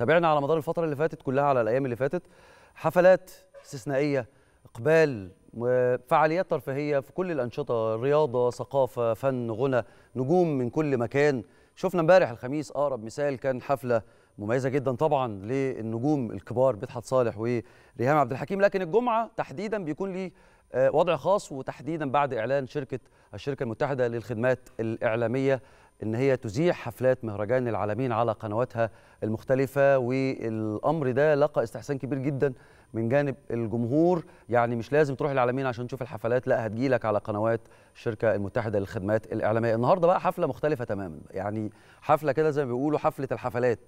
تابعنا على مدار الفتره اللي فاتت كلها على الايام اللي فاتت حفلات استثنائيه اقبال فعاليات ترفيهيه في كل الانشطه رياضه ثقافه فن غنى نجوم من كل مكان شفنا امبارح الخميس اقرب مثال كان حفله مميزه جدا طبعا للنجوم الكبار مدحت صالح وريهام عبد الحكيم لكن الجمعه تحديدا بيكون لي آه، وضع خاص وتحديدا بعد اعلان شركه الشركه المتحده للخدمات الاعلاميه ان هي تذيع حفلات مهرجان العالمين على قنواتها المختلفه والامر ده لقى استحسان كبير جدا من جانب الجمهور يعني مش لازم تروح العالمين عشان تشوف الحفلات لا هتجيلك على قنوات الشركه المتحده للخدمات الاعلاميه النهارده بقى حفله مختلفه تماما يعني حفله كده زي ما بيقولوا حفله الحفلات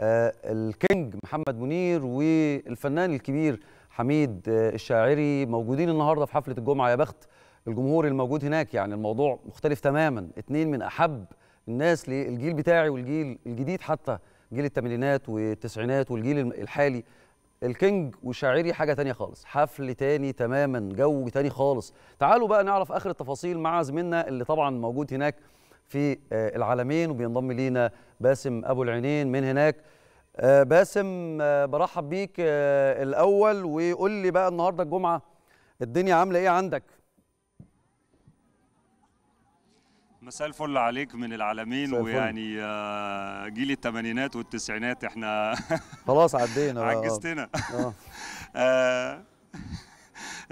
آه الكينج محمد منير والفنان الكبير حميد آه الشاعري موجودين النهارده في حفله الجمعه يا بخت الجمهور الموجود هناك يعني الموضوع مختلف تماما اتنين من احب الناس للجيل بتاعي والجيل الجديد حتى جيل الثمانينات والتسعينات والجيل الحالي الكينج وشاعري حاجه تانية خالص حفل تاني تماما جو تاني خالص تعالوا بقى نعرف اخر التفاصيل مع زميلنا اللي طبعا موجود هناك في آه، العالمين وبينضم لينا باسم ابو العينين من هناك آه، باسم آه، برحب بيك الاول وقول لي بقى النهارده الجمعه الدنيا عامله ايه عندك مساء الفل عليك من العالمين ويعني آه، جيل الثمانينات والتسعينات احنا خلاص عدينا عجزتنا آه. آه.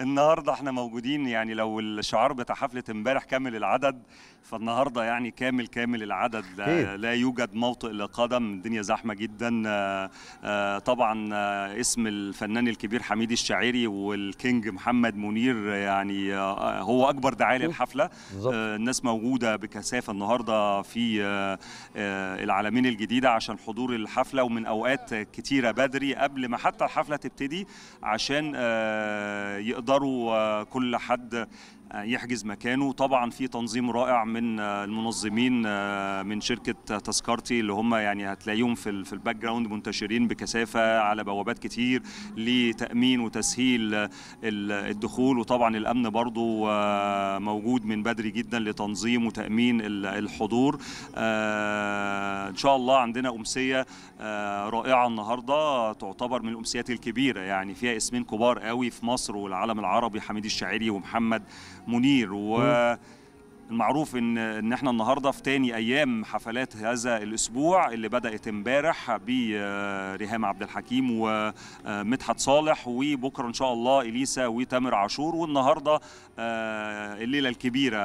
النهارده احنا موجودين يعني لو الشعار بتاع حفله امبارح كامل العدد فالنهارده يعني كامل كامل العدد لا, يوجد موطئ لقدم الدنيا زحمه جدا آه، آه، طبعا آه، اسم الفنان الكبير حميد الشاعري والكينج محمد منير يعني هو اكبر دعايه للحفله الناس موجوده بكثافه النهارده في العالمين الجديده عشان حضور الحفله ومن اوقات كتيره بدري قبل ما حتى الحفله تبتدي عشان يقدر يقدروا آه، كل حد آه، يحجز مكانه طبعا في تنظيم رائع من آه، المنظمين آه، من شركه تذكرتي اللي هم يعني هتلاقيهم في في الباك جراوند منتشرين بكثافه على بوابات كتير لتامين وتسهيل الدخول وطبعا الامن برضو موجود من بدري جدا لتنظيم وتامين الحضور ان شاء الله عندنا امسيه رائعه النهارده تعتبر من الامسيات الكبيره يعني فيها اسمين كبار قوي في مصر والعالم العربي حميد الشاعري ومحمد منير و المعروف ان ان احنا النهارده في تاني ايام حفلات هذا الاسبوع اللي بدات امبارح بريهام آه، عبد الحكيم ومدحت آه، صالح وبكره ان شاء الله اليسا وتامر عاشور والنهارده آه، الليله الكبيره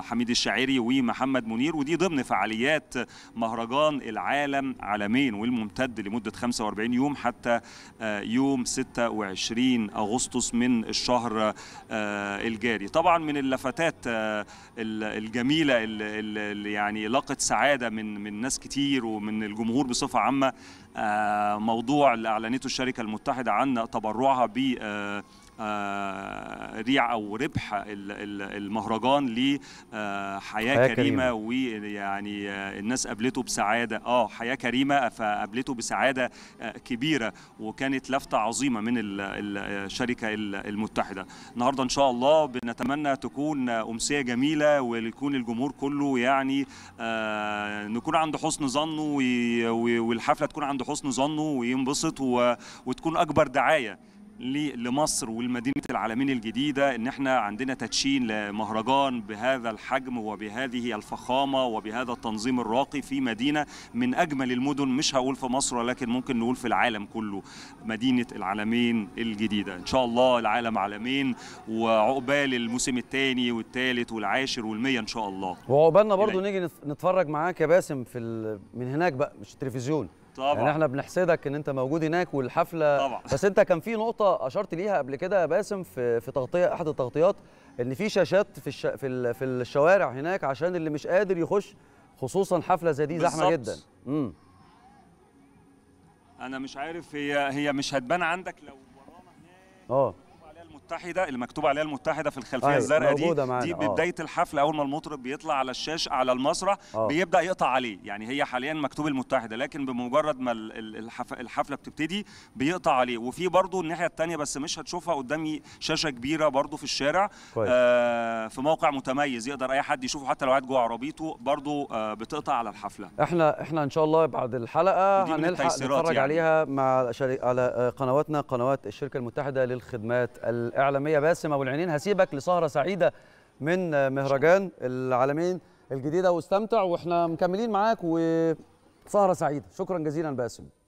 حميد الشاعري ومحمد منير ودي ضمن فعاليات مهرجان العالم عالمين والممتد لمده 45 يوم حتى يوم 26 اغسطس من الشهر الجاري طبعا من اللفتات الجميله اللي يعني لاقت سعاده من من ناس كتير ومن الجمهور بصفه عامه آه، موضوع اللي اعلنته الشركه المتحده عن تبرعها ب آه، آه، ريع او ربح المهرجان لحياه كريمه, كريمة. ويعني الناس قابلته بسعاده اه حياه كريمه فقابلته بسعاده كبيره وكانت لفته عظيمه من الشركه المتحده النهارده ان شاء الله بنتمنى تكون امسيه جميله ويكون الجمهور كله يعني نكون عند حسن ظنه والحفله تكون عند لحسن ظنه وينبسط و... وتكون اكبر دعايه لمصر ولمدينه العالمين الجديده ان احنا عندنا تدشين لمهرجان بهذا الحجم وبهذه الفخامه وبهذا التنظيم الراقي في مدينه من اجمل المدن مش هقول في مصر ولكن ممكن نقول في العالم كله مدينه العالمين الجديده ان شاء الله العالم عالمين وعقبال الموسم الثاني والثالث والعاشر والمية ان شاء الله وعقبالنا برضو نيجي نتفرج معاك يا باسم في من هناك بقى مش التلفزيون طبعا يعني احنا بنحسدك ان انت موجود هناك والحفله طبعا بس انت كان في نقطه اشرت ليها قبل كده يا باسم في في تغطيه احد التغطيات ان في شاشات في الش... في, ال... في الشوارع هناك عشان اللي مش قادر يخش خصوصا حفله زي دي زحمه جدا امم انا مش عارف هي هي مش هتبان عندك لو ورانا هناك اه المتحده اللي مكتوب عليها المتحده في الخلفيه أيوة الزرقاء دي معنا. دي آه. بدايه الحفله اول ما المطرب بيطلع على الشاشه على المسرح آه. بيبدا يقطع عليه يعني هي حاليا مكتوب المتحده لكن بمجرد ما الحفله بتبتدي بيقطع عليه وفي برضه الناحيه الثانيه بس مش هتشوفها قدامي شاشه كبيره برضه في الشارع كويس. آه في موقع متميز يقدر اي حد يشوفه حتى لو قاعد جوه عربيته برضه آه بتقطع على الحفله احنا احنا ان شاء الله بعد الحلقه هنلحق نتفرج يعني. عليها مع على آه، قنواتنا قنوات الشركه المتحده للخدمات الإعلامية باسم أبو العينين هسيبك لسهرة سعيدة من مهرجان العالمين الجديدة واستمتع وإحنا مكملين معاك وسهرة سعيدة شكرا جزيلا باسم